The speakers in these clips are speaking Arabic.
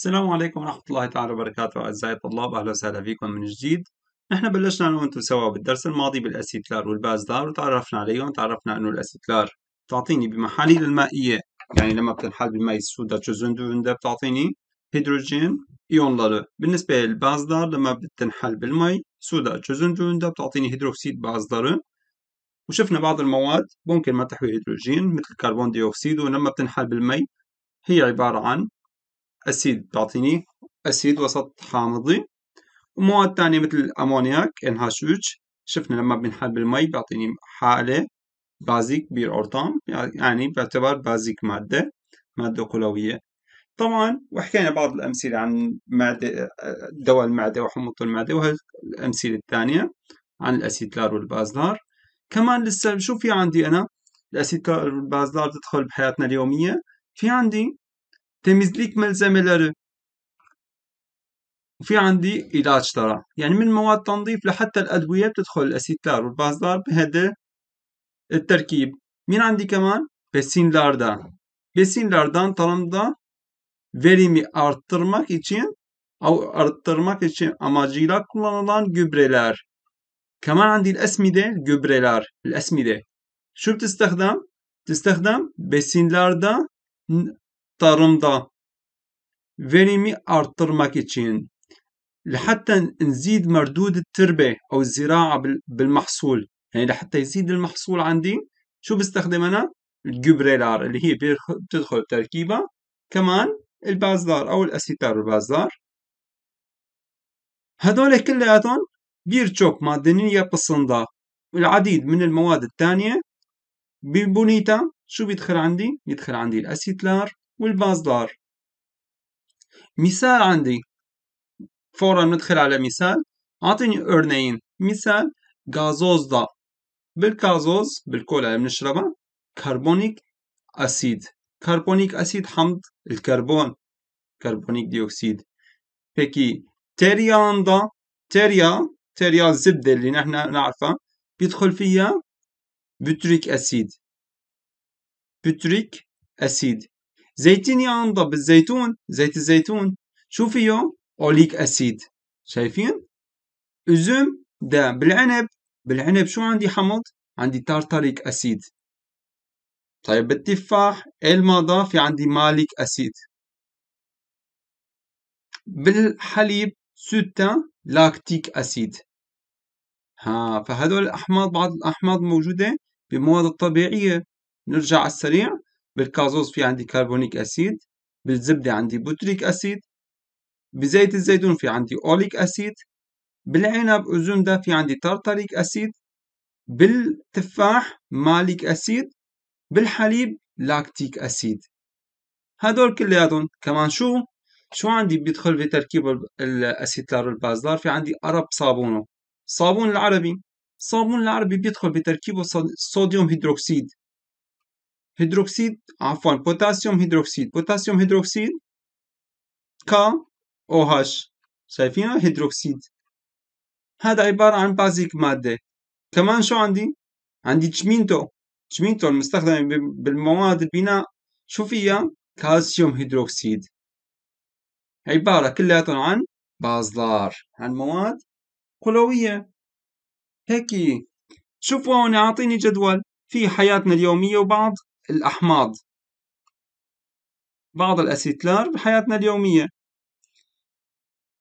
السلام عليكم ورحمة الله تعالى وبركاته أعزائي الطلاب أهلا وسهلا فيكم من جديد نحن بلشنا أنا وأنتم سوا بالدرس الماضي بالأسيتلار والبازلار وتعرفنا عليهم تعرفنا أنه الأسيتلار بتعطيني بمحاليل المائية يعني لما بتنحل بمي السودا تشوزندوندا بتعطيني هيدروجين إيونları بالنسبة للبازلار لما بتنحل بالمي سودا تشوزندوندا بتعطيني هيدروكسيد بازدار وشفنا بعض المواد ممكن ما تحوي هيدروجين مثل الكربون ديوكسيد ولما بتنحل بالماء هي عبارة عن أسيد تعطيني أسيد وسط حامضي ومواد تانية مثل الامونياك انها NH3 شفنا لما بنحل بالمي بيعطيني حالة بازيك اورتام يعني بيعتبر بازيك مادة مادة قلوية طبعا وحكينا بعض الأمثلة عن معدة دواء المعدة وحموضة المعدة وهالأمثلة الثانية عن الأسيتلار والبازلار كمان لسه شو في عندي أنا الأسيتلار والبازلار تدخل بحياتنا اليومية في عندي temizlik malzemeleri وفي عندي علاج ترى يعني من مواد تنظيف لحتى الأدوية بتدخل الأسيتلار والبازلار بهذا التركيب مين عندي كمان besinlerden besinlerden tanımda verimi arttırmak için arttırmak için amacıyla kullanılan gübreler. كمان عندي de gübreler de. شو بتستخدم؟ تستخدم besinlerden tarımda verimi arttırmak için لحتى نزيد مردود التربة أو الزراعة بالمحصول يعني لحتى يزيد المحصول عندي شو بستخدم أنا؟ الجبريلار اللي هي بتدخل بتركيبة كمان البازدار أو الأسيتار البازدار هدول كلياتهم بيرتشوك معدنية بالصندة والعديد من المواد الثانية ببونيتا شو بيدخل عندي؟ يدخل عندي الأسيتلار والمصدر مثال عندي فورا ندخل على مثال أعطيني أرنين مثال غازوز دا بالغازوز بالكولا اللي بنشربها كربونيك أسيد كربونيك أسيد حمض الكربون كربونيك ديوكسيد دا تريا تريا الزبده اللي نحن نعرفها بيدخل فيها بوتريك اسيد بوتريك اسيد يا انضب بالزيتون زيت الزيتون شو فيه اوليك اسيد شايفين أزوم ده بالعنب بالعنب شو عندي حمض عندي تارتاريك اسيد طيب بالتفاح المضى في عندي ماليك اسيد بالحليب ستة لاكتيك اسيد ها فهدول الاحماض بعض الاحماض موجوده بمواد الطبيعيه نرجع على السريع بالكازوز في عندي كربونيك أسيد بالزبدة عندي بوتريك أسيد بزيت الزيتون في عندي أوليك أسيد بالعنب والزبدة في عندي تارتاريك أسيد بالتفاح ماليك أسيد بالحليب لاكتيك أسيد هدول كلياتهم كمان شو شو عندي بيدخل في تركيب الأسيتلار والبازلار في عندي أرب صابونه صابون العربي الصابون العربي بيدخل بتركيبه صوديوم هيدروكسيد هيدروكسيد عفوا بوتاسيوم هيدروكسيد بوتاسيوم هيدروكسيد ك او هاش شايفينها هيدروكسيد هذا عبارة عن بازيك مادة كمان شو عندي عندي تشمينتو تشمينتو المستخدمة بالمواد البناء شو فيها كالسيوم هيدروكسيد عبارة كلياتهم عن بازلار عن مواد قلوية هيك شوفوا هون أعطيني جدول في حياتنا اليومية وبعض الأحماض بعض الأسيتلار بحياتنا اليومية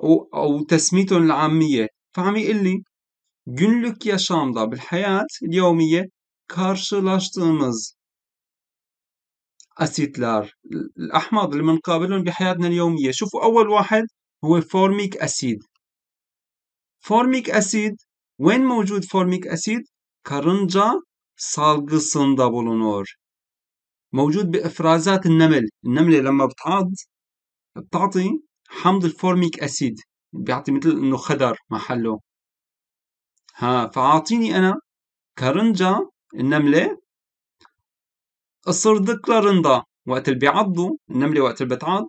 أو أو تسميتهم العامية فعم يقول لي günlük yaşamda بالحياة اليومية karşılaştığımız أسيتلار الأحماض اللي منقابلهم بحياتنا اليومية شوفوا أول واحد هو فورميك أسيد فورميك أسيد وين موجود فورميك أسيد؟ كارنجا salgısında bulunur. موجود بإفرازات النمل النملة لما بتعض بتعطي حمض الفورميك أسيد بيعطي مثل إنه خدر محله ها فأعطيني أنا كرنجة النملة الصردق لرندا وقت اللي بيعضوا النملة وقت اللي بتعض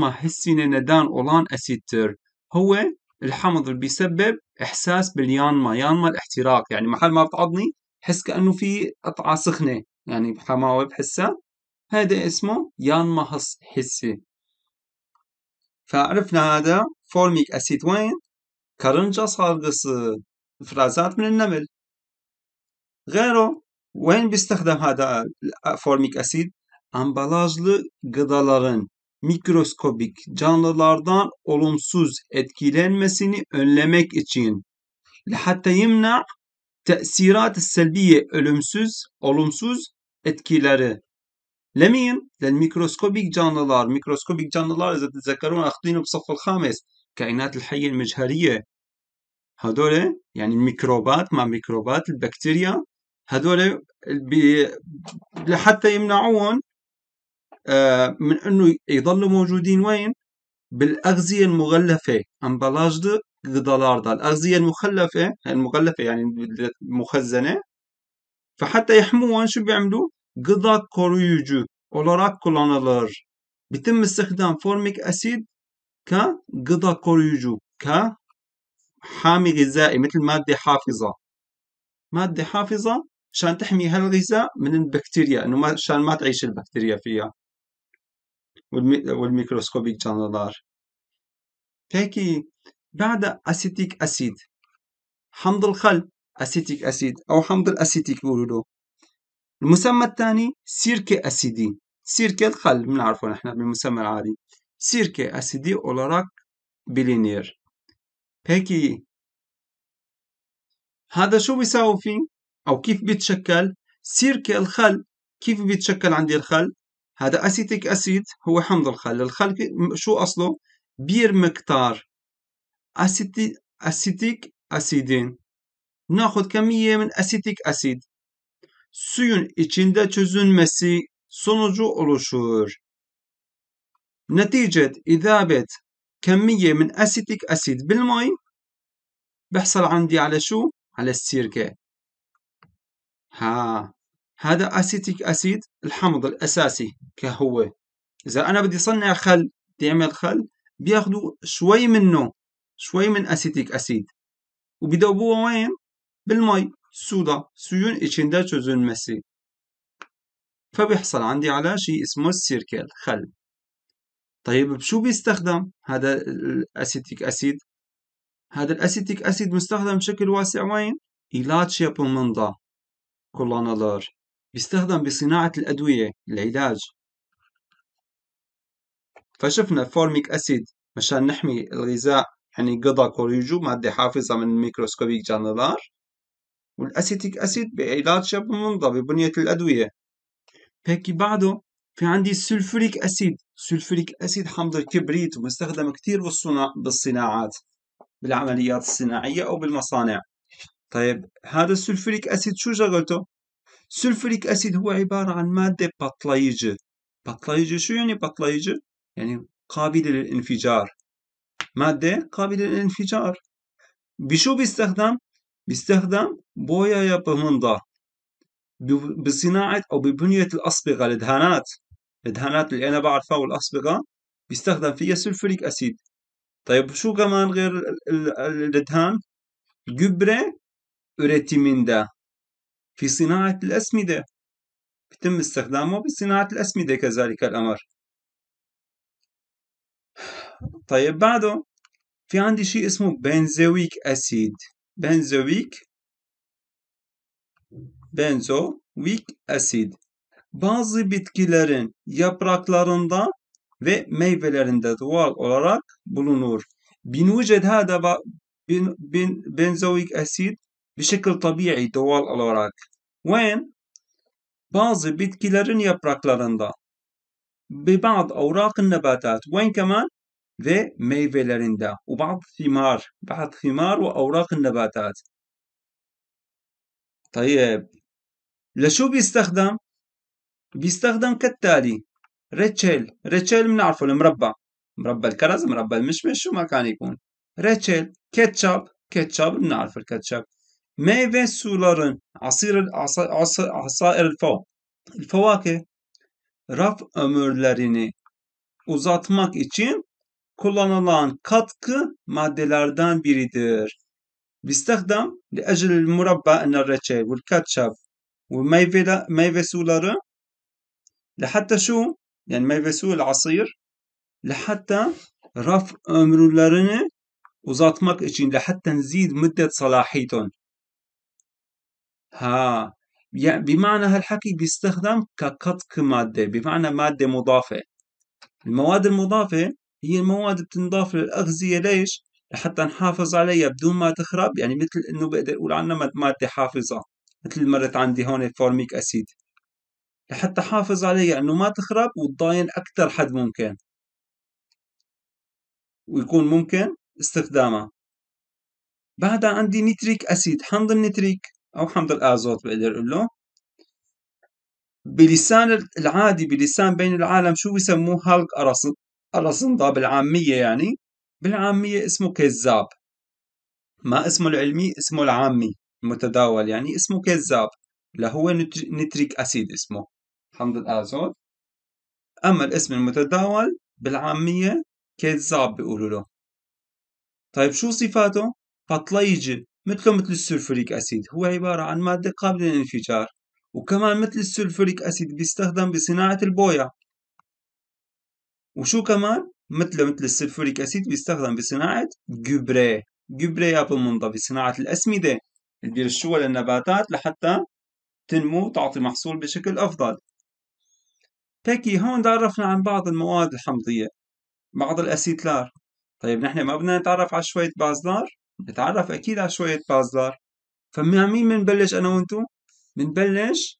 ما هسينة ندان أولان أسيتر هو الحمض اللي بيسبب إحساس باليانما يانما الاحتراق يعني محل ما بتعضني حس كأنه في قطعة سخنة يعني بحماوي بحسات هذا اسمه يانما حسي فعرفنا هذا فورميك أسيد وين كرنجة صارقص إفرازات من النمل غيره وين بيستخدم هذا فورميك أسيد ambalajlı gıdaların mikroskobik canlılardan olumsuz etkilenmesini önlemek için hatta yemna tesirات السلبية ölümsüz, olumsuz etkileri. لمين؟ للميكروسكوبيك جانلار ميكروسكوبيك جانلار إذا تتذكرون أخذينه بصف الخامس كائنات الحية المجهرية هدول يعني الميكروبات مع ميكروبات البكتيريا هدول بي... لحتى يمنعوهم آه من انه يضلوا موجودين وين؟ بالاغذيه المغلفه امبلاج غدالاردا الاغذيه المخلفه المغلفه يعني المخزنه فحتى يحموهم شو بيعملوا؟ غضا كوريوجو olarak kullanılır. بيتم استخدام فورميك أسيد كغذاء كوريوجو كحامي غذائي مثل مادة حافظة مادة حافظة شان تحمي هالغذاء من البكتيريا انه ما شان ما تعيش البكتيريا فيها والمي... والميكروسكوبيك canlılar. Peki بعد أسيتيك أسيد حمض الخل أسيتيك أسيد أو حمض الأسيتيك بيقولوا المسمى الثاني سيركي أسيدي سيركي الخل بنعرفه نحن بالمسمى العادي سيركي أسيدي أولاراك بلينير هيكي هذا شو بيساوي فيه أو كيف بيتشكل سيركي الخل كيف بيتشكل عندي الخل هذا أسيتيك أسيد هو حمض الخل الخل شو أصله بير مقدار أسيتي أسيتيك أسيدين ناخذ كمية من أسيتيك أسيد suyun içinde çözülmesi sonucu oluşur. نتيجة إذابة كمية من أسيتيك أسيد بالماء بحصل عندي على شو؟ على السيركة ها هذا أسيتيك أسيد الحمض الأساسي كهو إذا أنا بدي صنع خل بدي أعمل خل بياخدوا شوي منه شوي من أسيتيك أسيد وبيدوبوه وين؟ بالماء suda, suyun içinde çözülmesi. فبيحصل عندي على شيء اسمه السيركل خل طيب بشو بيستخدم هذا الاسيتيك اسيد هذا الاسيتيك اسيد مستخدم بشكل واسع وين إيلاتش بومندا كولانالار بيستخدم بصناعة الأدوية العلاج فشفنا فورميك أسيد مشان نحمي الغذاء يعني قضا كوريجو مادة حافظة من الميكروسكوبيك جانالار والأسيتيك أسيد بعلاج شبه منضبي ببنية الأدوية هيك بعده في عندي السلفوريك أسيد السلفوريك أسيد حمض الكبريت ومستخدم كتير بالصناع بالصناعات بالعمليات الصناعية أو بالمصانع طيب هذا السلفوريك أسيد شو شغلته؟ السلفوريك أسيد هو عبارة عن مادة بطليجة بطليجة شو يعني بطليجة؟ يعني قابلة للانفجار مادة قابلة للانفجار بشو بيستخدم؟ بيستخدم بويا يبمنضة بصناعة أو ببنية الأصبغة الدهانات الدهانات اللي أنا بعرفها والأصبغة بيستخدم فيها سلفوريك أسيد طيب شو كمان غير الدهان جبرة أوريتيميندا في صناعة الأسمدة بتم استخدامه بصناعة الأسمدة كذلك الأمر طيب بعده في عندي شيء اسمه بنزويك أسيد benzoik benzoik asid. Bazı bitkilerin yapraklarında ve meyvelerinde doğal olarak bulunur. Binuced hada bin, bin, benzoik asid bir طبيعي doğal olarak. When bazı bitkilerin yapraklarında ببعض أوراق النباتات وين كمان ve meyvelerinde وبعض ثمار بعض ثمار وأوراق النباتات طيب لشو بيستخدم؟ بيستخدم كالتالي ريتشيل ريتشيل بنعرفه المربى مربى الكرز مربى المشمش شو ما كان يكون ريتشيل كاتشب كاتشب بنعرف الكاتشب ميفي سولارن عصير عصائر الفو الفواكه raf ömürlerini uzatmak için kullanılan katkı maddelerden biridir. Bistehdam لأجل المربى أن الرشاي والكاتشب والميفة ميفة سولارı لحتى شو يعني meyve suyu العصير لحتى raf ömürlerini uzatmak için لحتى نزيد مدة صلاحيتهم ها يعني بمعنى هالحكي بيستخدم ككتك مادة بمعنى مادة مضافة المواد المضافة هي المواد بتنضاف للأغذية ليش؟ لحتى نحافظ عليها بدون ما تخرب يعني مثل انه بقدر اقول عنها مادة حافظة مثل مرت عندي هون الفورميك اسيد لحتى حافظ عليها انه ما تخرب وتضاين اكثر حد ممكن ويكون ممكن استخدامها بعدها عندي نيتريك اسيد حمض النتريك او حمض الازوت بقدر اقول له بلسان العادي بلسان بين العالم شو بيسموه هالك أرصد الأصندا بالعامية يعني بالعامية اسمه كذاب ما اسمه العلمي اسمه العامي المتداول يعني اسمه كذاب هو نتريك أسيد اسمه حمض الأزود أما الاسم المتداول بالعامية كذاب بيقولوا له طيب شو صفاته؟ فطليجي مثله مثل السلفوريك أسيد هو عبارة عن مادة قابلة للانفجار وكمان مثل السلفوريك أسيد بيستخدم بصناعة البويا وشو كمان مثله مثل السلفوريك اسيد بيستخدم بصناعه جبري جبري يا بمنضة بصناعه الاسمده اللي بيرشوها للنباتات لحتى تنمو وتعطي محصول بشكل افضل تكي هون تعرفنا عن بعض المواد الحمضيه بعض الاسيتلار طيب نحن ما بدنا نتعرف على شويه بازلار نتعرف اكيد على شويه بازلار فمع مين بنبلش انا وانتو بنبلش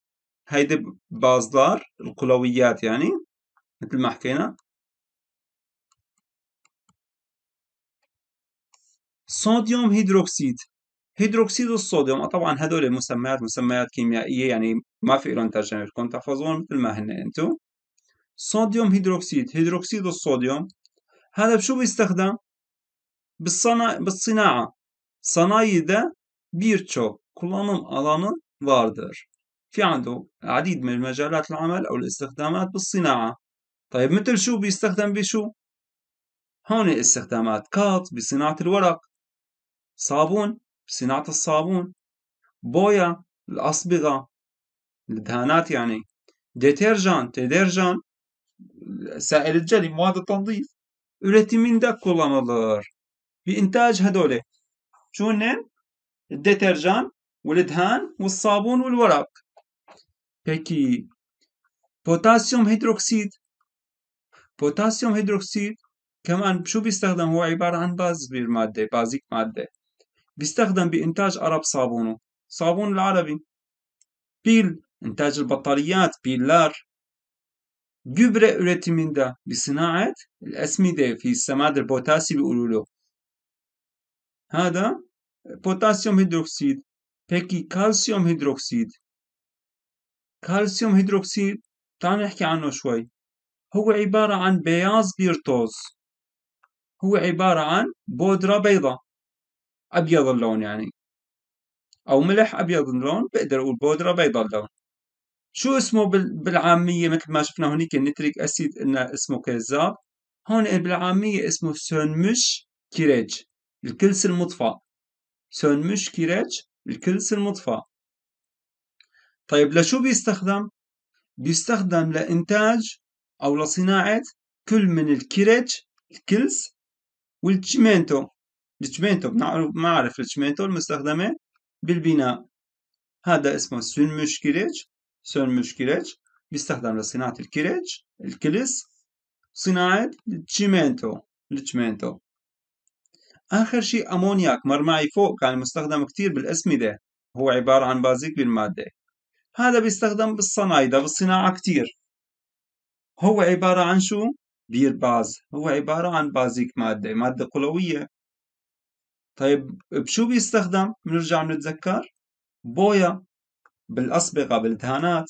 هيدي بازلار القلويات يعني مثل ما حكينا صوديوم هيدروكسيد هيدروكسيد الصوديوم آه طبعا هدول مسميات مسميات كيميائيه يعني ما في لهم ترجمه بدكم تحفظون مثل ما هن انتم صوديوم هيدروكسيد هيدروكسيد الصوديوم هذا بشو بيستخدم بالصنا... بالصناعه صنايدا بيرتشو كلانم alanı vardır. في عنده العديد من مجالات العمل أو الاستخدامات بالصناعة طيب مثل شو بيستخدم بشو؟ هون استخدامات كات بصناعة الورق صابون بصناعة الصابون بويا الأصبغة الدهانات يعني ديترجان deterjan سائل الجلي مواد التنظيف üretiminde kullanılır. Bir بإنتاج هذول شو هن؟ الديترجان والدهان والصابون والورق. بيكي بوتاسيوم هيدروكسيد بوتاسيوم هيدروكسيد كمان شو بيستخدم هو عبارة عن باز مادة بازيك مادة بيستخدم بإنتاج أرب صابونه صابون العربي بيل إنتاج البطاريات بيلار جبرة من ده بصناعة الأسمدة في السماد البوتاسي بيقولوا له هذا بوتاسيوم هيدروكسيد بيكي كالسيوم هيدروكسيد كالسيوم هيدروكسيد تعال نحكي عنه شوي هو عبارة عن بياض بيرتوز هو عبارة عن بودرة بيضاء ابيض اللون يعني او ملح ابيض اللون بقدر اقول بودره بيضاء اللون شو اسمه بالعاميه مثل ما شفنا هنيك النتريك اسيد انه اسمه كذاب هون بالعاميه اسمه سونمش كيريج الكلس المطفى سونمش كيريج الكلس المطفى طيب لشو بيستخدم بيستخدم لإنتاج أو لصناعة كل من الكيرج الكلس والشيمنتو التوميتو بمعرف التوميتو المستخدمة بالبناء هذا اسمه سون مشكلج سون مشكلج بيستخدم لصناعة الكرج الكلس صناعة التشيمنتو التشيمنتو آخر شيء أمونياك مرمعي فوق كان مستخدم كتير بالأسمدة هو عبارة عن بازيك بالمادة هذا بيستخدم بالصنايدة بالصناعة كتير هو عبارة عن شو؟ بير باز هو عبارة عن بازيك مادة مادة قلوية طيب بشو بيستخدم؟ بنرجع بنتذكر بويا بالأسبقة بالدهانات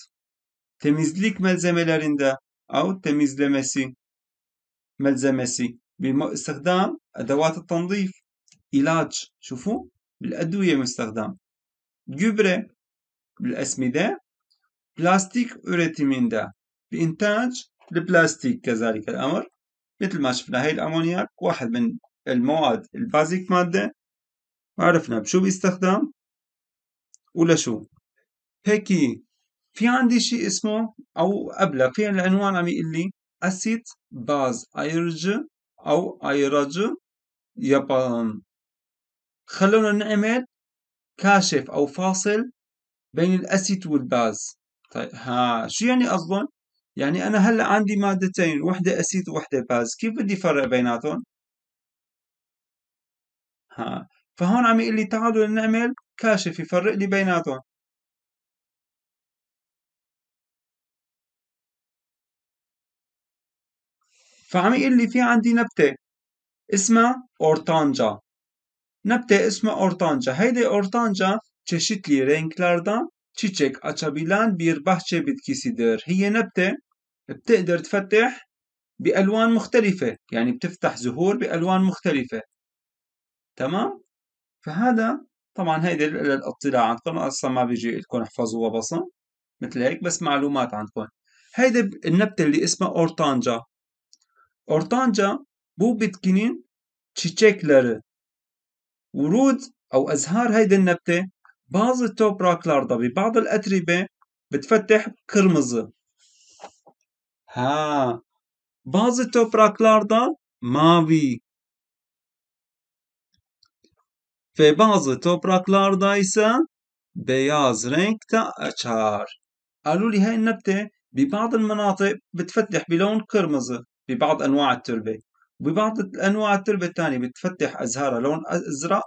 تميزليك ملزمة لرندا أو تميزلمسي ملزمسي باستخدام أدوات التنظيف علاج شوفوا بالأدوية مستخدم جبرة بالأسمدة بلاستيك أوريتيميندا بإنتاج البلاستيك كذلك الأمر مثل ما شفنا هي الأمونياك واحد من المواد البازيك مادة وعرفنا بشو بيستخدم ولشو هيكي في عندي شيء اسمه أو قبله في العنوان عم يقول لي أسيت باز أيرج أو أيرج يابان خلونا نعمل كاشف أو فاصل بين الأسيت والباز طيب ها شو يعني أصلا؟ يعني أنا هلأ عندي مادتين وحدة أسيت ووحدة باز كيف بدي فرق بيناتهم؟ ها فهون عم يقول لي تعالوا لنعمل كاشف يفرق لي بيناتهم فعم يقول لي في عندي نبتة اسمها أورتانجا نبتة اسمها أورتانجا هيدي أورتانجا çeşitli renklerden çiçek أتشابيلان bir bahçe bitkisidir. هي نبتة بتقدر تفتح بألوان مختلفة يعني بتفتح زهور بألوان مختلفة تمام فهذا طبعا هيدي الاطلاع عندكم هسه ما بيجي لكم احفظوها بصم مثل هيك بس معلومات عندكم هيدي النبتة اللي اسمها ortanca ortanca bu bitkinin çiçekleri vurud او ازهار هيدي النبتة بعض التوبراكlarda ببعض الاتربة بتفتح kırmızı ha bazı topraklarda mavi ve bazı topraklarda ise بياز رنك تأشهر قالوا لي هاي النبتة ببعض المناطق بتفتح بلون قرمزي ببعض أنواع التربة وببعض أنواع التربة الثانية بتفتح أزهارها لون أزرق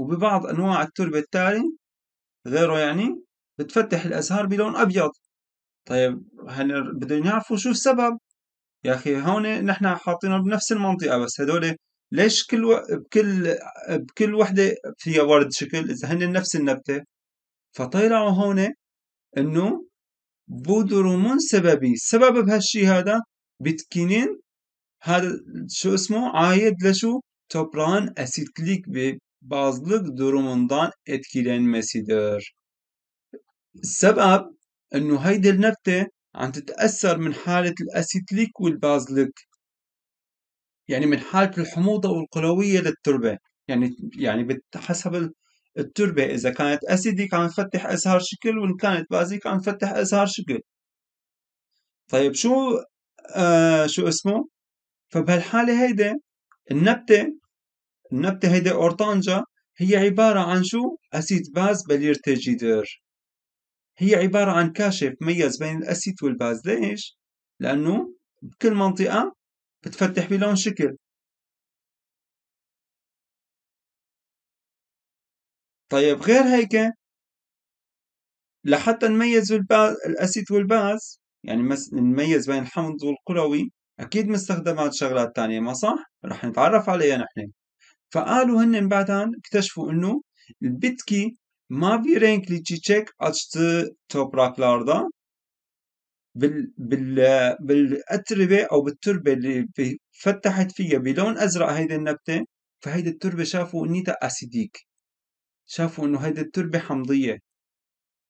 وببعض أنواع التربة الثالث غيره يعني بتفتح الأزهار بلون أبيض طيب هن بدهم يعرفوا شو السبب يا أخي هون نحن حاطينهم بنفس المنطقة بس هدول ليش كل و... بكل بكل وحده فيها ورد شكل اذا هن نفس النبته فطلعوا هون انه بودرومون سببي السبب بهالشي هذا بتكينين هذا شو اسمه عايد لشو toprağın asitlik ve درومندان اتكيلين مسيدر السبب انه هيدي النبتة عم تتأثر من حالة الأسيتليك والبازلك يعني من حالة الحموضة والقلوية للتربة يعني يعني حسب التربة إذا كانت أسيديك عم تفتح أزهار شكل وإن كانت بازيك عم تفتح أزهار شكل طيب شو آه شو اسمه فبهالحالة هيدا النبتة النبتة هيدا أورطانجا هي عبارة عن شو أسيد باز باليرتجيدر هي عبارة عن كاشف ميز بين الأسيد والباز ليش؟ لأنه بكل منطقة بتفتح بلون شكل طيب غير هيك لحتى نميز الاسيت والباز يعني نميز بين الحمض والقلوي اكيد مستخدمات شغلات تانية ما صح رح نتعرف عليها نحن فقالوا هن بعدها اكتشفوا انه البتكي ما بيرينكلي تشيك اتش توبراكلاردا بال بال بالاتربه او بالتربه اللي فتحت فيها بلون ازرق هيدي النبته فهيدي التربه شافوا نيتا اسيديك شافوا انه هيدي التربه حمضيه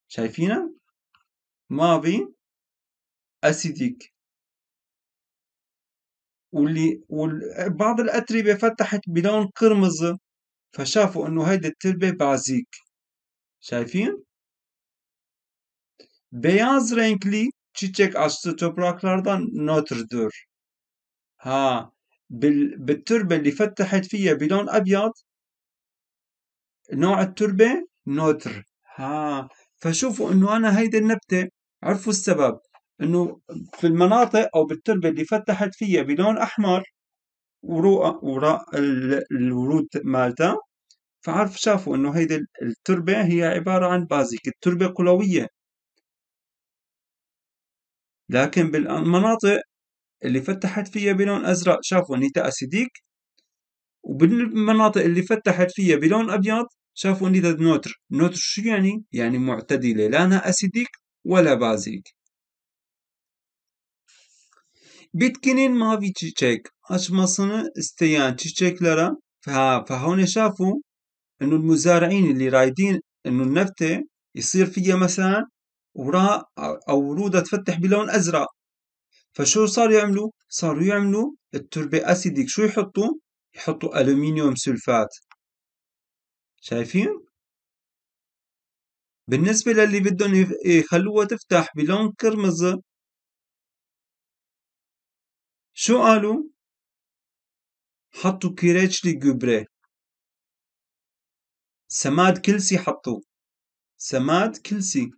شايفينها ماضي اسيديك واللي بعض الاتربه فتحت بلون قرمز فشافوا انه هيدي التربه بازيك شايفين بياز رينكلي çiçek açtı topraklardan ناتردور ها بالتربة اللي فتحت فيها بلون أبيض نوع التربة نوتر ها فشوفوا انه انا هيدي النبتة عرفوا السبب انه في المناطق او بالتربة اللي فتحت فيها بلون احمر وراء وراء الورود مالتها فعرف شافوا انه هيدي التربة هي عبارة عن بازك التربة قلوية لكن بالمناطق اللي فتحت فيها بلون أزرق شافوا نيتا أسيديك وبالمناطق اللي فتحت فيها بلون أبيض شافوا نيتا نوتر نوتر شو يعني؟ يعني معتدلة لا أنها أسيديك ولا بازيك بيتكنين bitkinin mavi çiçek استيان تشيك لرا فهون شافوا انه المزارعين اللي رايدين انه النبتة يصير فيها مثلا وراء أو رودة تفتح بلون أزرق فشو صار يعملوا؟ صاروا يعملوا التربة أسيديك شو يحطوا؟ يحطوا ألومنيوم سلفات شايفين؟ بالنسبة للي بدهم يخلوها تفتح بلون كرمز شو قالوا؟ حطوا كيريتشلي جوبري سماد كلسي حطوا سماد كلسي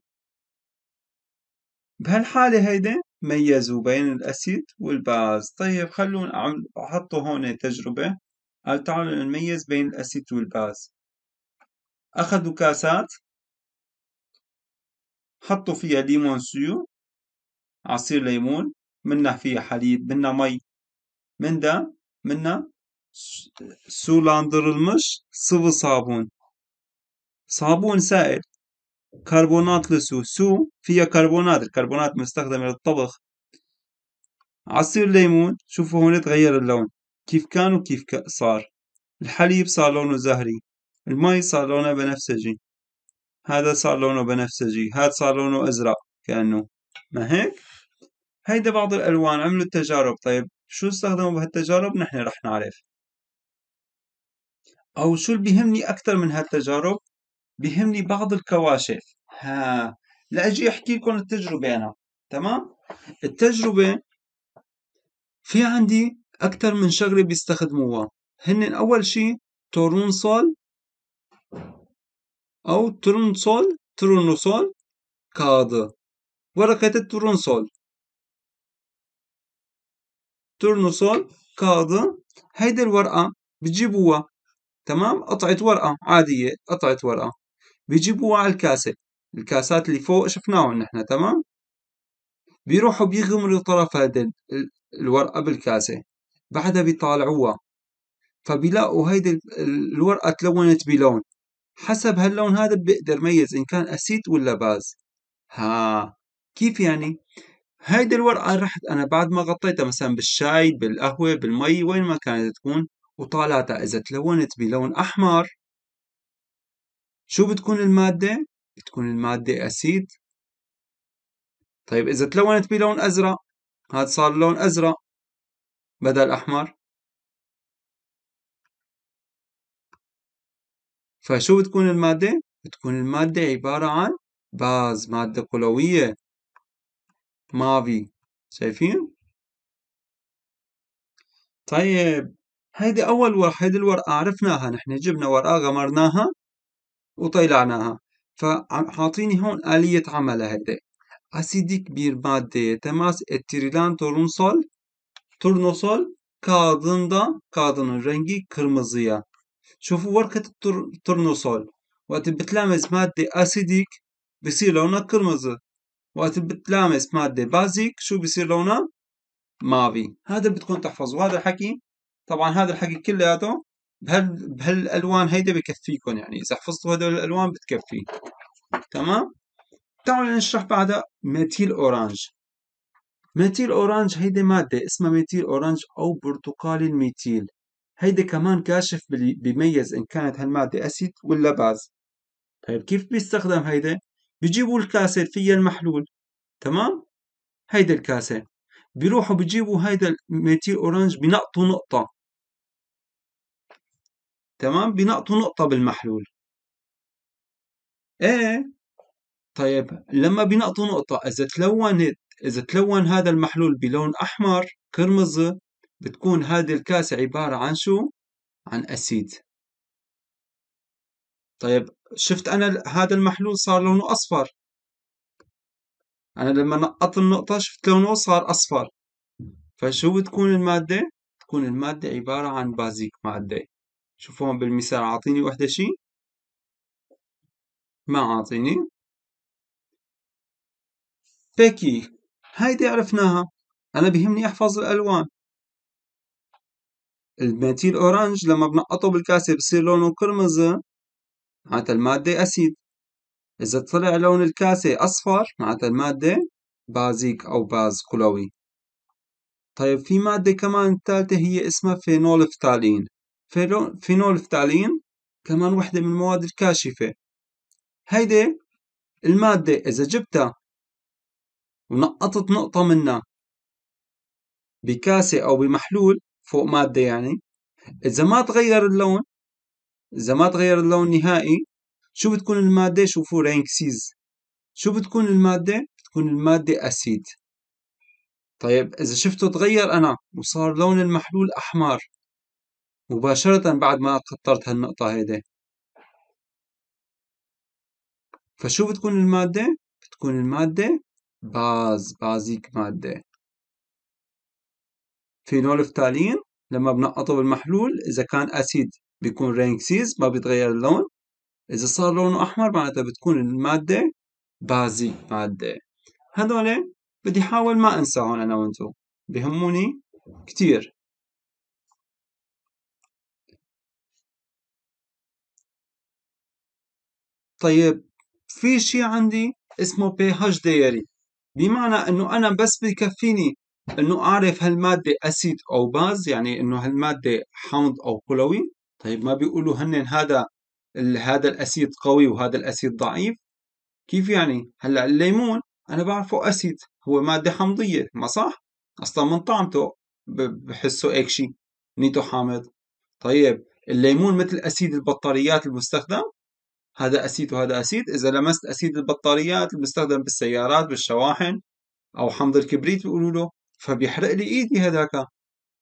بهالحالة هيدا ميزوا بين الأسيد والباز طيب خلونا أعمل أحطه هون تجربة قال تعالوا نميز بين الأسيد والباز أخذوا كاسات حطوا فيها ليمون سيو عصير ليمون منا فيها حليب منا مي من دا منا المش صب صابون صابون سائل كربونات لسو سو فيها كربونات الكربونات مستخدمة للطبخ عصير ليمون شوفوا هون تغير اللون كيف كان وكيف صار الحليب صار لونه زهري المي صار لونه بنفسجي هذا صار لونه بنفسجي هذا صار لونه أزرق كأنه ما هيك هيدا بعض الألوان عملوا التجارب طيب شو استخدموا بهالتجارب نحن رح نعرف أو شو اللي بيهمني أكثر من هالتجارب بهمني بعض الكواشف ها لاجي احكي لكم التجربه انا تمام التجربه في عندي اكثر من شغله بيستخدموها هن اول شيء تورونسول او ترونسول ترونسول كاد ورقة الترونسول ترونسول كاد هيدي الورقة بتجيبوها تمام قطعة ورقة عادية قطعة ورقة بيجيبوها على الكاسة الكاسات اللي فوق شفناهم نحن تمام بيروحوا بيغمروا طرف هذا الورقة بالكاسة بعدها بيطالعوها فبيلاقوا هيدي الورقة تلونت بلون حسب هاللون هذا بقدر ميز إن كان أسيد ولا باز ها كيف يعني؟ هيدي الورقة رحت أنا بعد ما غطيتها مثلا بالشاي بالقهوة بالمي وين ما كانت تكون وطالعتها إذا تلونت بلون أحمر شو بتكون المادة؟ بتكون المادة أسيد طيب إذا تلونت بلون أزرق هاد صار لون أزرق بدل أحمر فشو بتكون المادة؟ بتكون المادة عبارة عن باز مادة قلوية مافي شايفين؟ طيب هيدي أول ورقة هيدي الورقة عرفناها نحن جبنا ورقة غمرناها وطلعناها فحاطيني هون آلية عملها هيدي أسيديك بير مادة تماس ettirilen torunsol, turnosol kağıdında kağıdının رنجي كرمزية شوفوا ورقة الترنوسول وقت بتلامس مادة أسيديك بصير لونها كرمزي وقت بتلامس مادة بازيك شو بصير لونها؟ مافي هذا بتكون تحفظوا هذا الحكي طبعا هذا الحكي كلياته بهال بهالالوان هيدا بكفيكم يعني اذا حفظتوا هدول الالوان بتكفي تمام تعالوا نشرح بعدها ميتيل اورانج ميتيل اورانج هيدي ماده اسمها ميتيل اورانج او برتقالي الميتيل هيدي كمان كاشف بيميز ان كانت هالماده اسيد ولا باز طيب كيف بيستخدم هيدا بيجيبوا الكاسه فيها المحلول تمام هيدا الكاسه بيروحوا بيجيبوا هيدا الميتيل اورانج بنقطوا نقطه تمام بنقطوا نقطة بالمحلول ايه طيب لما بنقطوا نقطة إذا تلونت إذا تلون هذا المحلول بلون أحمر كرمز بتكون هذه الكاسة عبارة عن شو؟ عن أسيد طيب شفت أنا هذا المحلول صار لونه أصفر أنا لما نقطت النقطة شفت لونه صار أصفر فشو بتكون المادة؟ تكون المادة عبارة عن بازيك مادة شوف هون بالمثال عاطيني وحدة شي ما عاطيني بيكي هايدي عرفناها أنا بهمني أحفظ الألوان الميتيل أورانج لما بنقطه بالكاسة بصير لونه قرمزي معناتها المادة أسيد إذا طلع لون الكاسة أصفر معناتها المادة بازيك أو باز كلوي طيب في مادة كمان ثالثه هي اسمها فينول فتالين فينولفتالين كمان وحدة من المواد الكاشفة هيدي المادة إذا جبتها ونقطت نقطة منها بكاسة أو بمحلول فوق مادة يعني إذا ما تغير اللون إذا ما تغير اللون نهائي شو بتكون المادة شوفوا رينك سيز شو بتكون المادة بتكون المادة أسيد طيب إذا شفته تغير أنا وصار لون المحلول أحمر مباشرة بعد ما قطرت هالنقطة هيدي فشو بتكون المادة؟ بتكون المادة باز بازيك مادة فينول فتالين لما بنقطه بالمحلول إذا كان أسيد بيكون رينكسيز ما بيتغير اللون إذا صار لونه أحمر معناتها بتكون المادة بازيك مادة هدول بدي حاول ما أنساهم أنا وأنتو بهموني كتير طيب في شيء عندي اسمه بي pH دايري بمعنى انه انا بس بكفيني انه اعرف هالمادة اسيد او باز يعني انه هالمادة حمض او قلوي طيب ما بيقولوا هن هذا هذا الاسيد قوي وهذا الاسيد ضعيف كيف يعني هلا الليمون انا بعرفه اسيد هو مادة حمضية ما صح اصلا من طعمته بحسه هيك شيء نيته حامض طيب الليمون مثل اسيد البطاريات المستخدم هذا أسيد وهذا أسيد إذا لمست أسيد البطاريات المستخدم بالسيارات بالشواحن أو حمض الكبريت بيقولوا له فبيحرق لي إيدي هذاك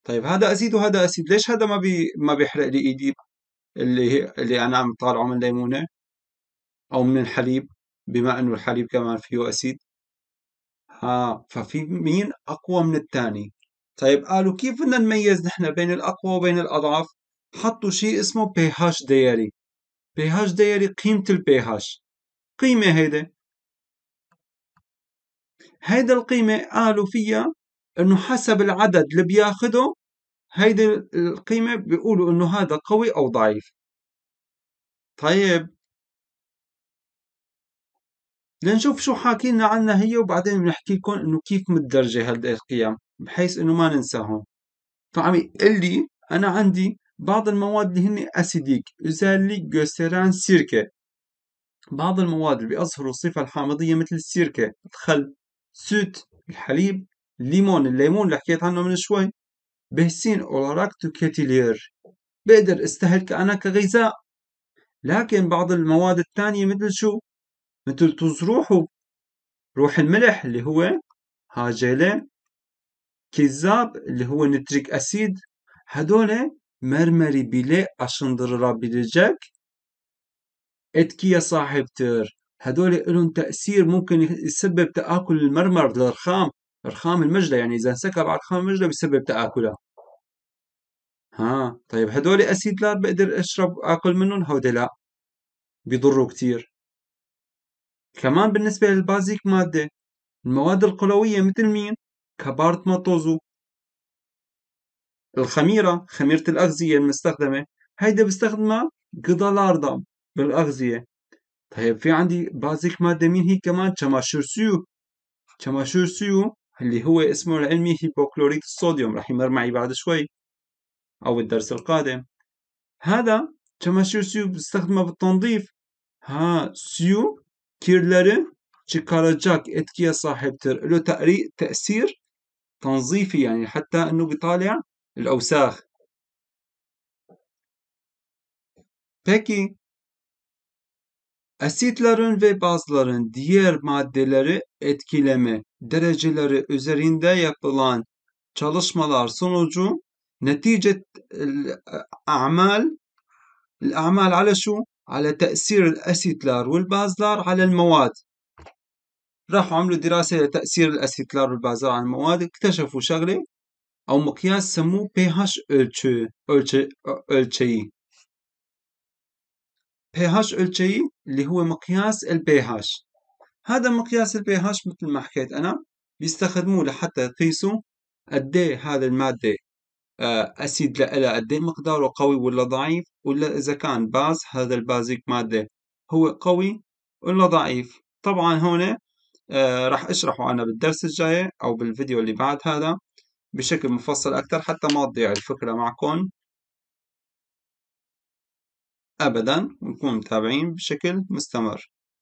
طيب هذا أسيد وهذا أسيد ليش هذا ما بي ما بيحرق لي إيدي اللي اللي أنا عم طالعه من ليمونة أو من الحليب بما إنه الحليب كمان فيه أسيد ها ففي مين أقوى من الثاني طيب قالوا كيف بدنا نميز نحن بين الأقوى وبين الأضعف حطوا شيء اسمه pH دياري pH değeri قيمة pH قيمة هيدا هيدا القيمة قالوا فيها انه حسب العدد اللي بياخده هيدي القيمة بيقولوا انه هذا قوي او ضعيف طيب لنشوف شو حاكينا عنها هي وبعدين بنحكي لكم انه كيف متدرجة هالقيم بحيث انه ما ننساهم فعم يقول لي انا عندي بعض المواد اللي هن أسيديك أزاليك غوسيران سيركا بعض المواد اللي بيظهروا الصفة الحامضية مثل السيركة الخل سوت الحليب الليمون الليمون اللي حكيت عنه من شوي بهسين olarak كاتيلير بقدر استهلك أنا كغذاء لكن بعض المواد الثانية مثل شو مثل تز روح الملح اللي هو هاجيلة كذاب اللي هو نتريك أسيد هدول mermeri bile aşındırılabilecek etkiye sahiptir. هذول لهم تأثير ممكن يسبب تآكل المرمر للرخام رخام المجلى يعني إذا انسكب على رخام المجلى بيسبب تآكلها ها طيب هدول أسيد لا بقدر أشرب آكل منهم هودي لا بيضروا كتير كمان بالنسبة للبازيك مادة المواد القلوية مثل مين؟ كبارت ماتوزو الخميرة خميرة الأغذية المستخدمة هيدا بستخدمها غذالاردا بالأغذية طيب في عندي بازيك مادة مين هي كمان تشماشور سيو تشماشور سيو اللي هو اسمه العلمي هيبوكلوريت الصوديوم رح يمر معي بعد شوي أو الدرس القادم هذا تشماشور سيو بستخدمه بالتنظيف ها سيو kirleri اتكيا etkiye sahiptir. له تأثير تنظيفي يعني حتى انه بيطالع الأوساخ Peki asitlerin ve bazların diğer maddeleri etkileme dereceleri üzerinde yapılan çalışmalar sonucu netice e, a'mal a'mal ala şu Ala, على تأثير الأسيتلار والبازلار على المواد راحوا عملوا دراسة لتأثير الأسيتلار والبازلار على المواد اكتشفوا شغلة أو مقياس سموه pH ölçü, ölçü ölçeği. pH ölçeği اللي هو مقياس ال pH هذا مقياس ال pH مثل ما حكيت أنا بيستخدموه لحتى يقيسوا قد هذا المادة أسيد لها قد مقداره قوي ولا ضعيف ولا إذا كان باز هذا البازيك مادة هو قوي ولا ضعيف طبعا هون راح أشرحه أنا بالدرس الجاي أو بالفيديو اللي بعد هذا بشكل مفصل أكثر حتى ما تضيع الفكرة معكم أبدا ونكون متابعين بشكل مستمر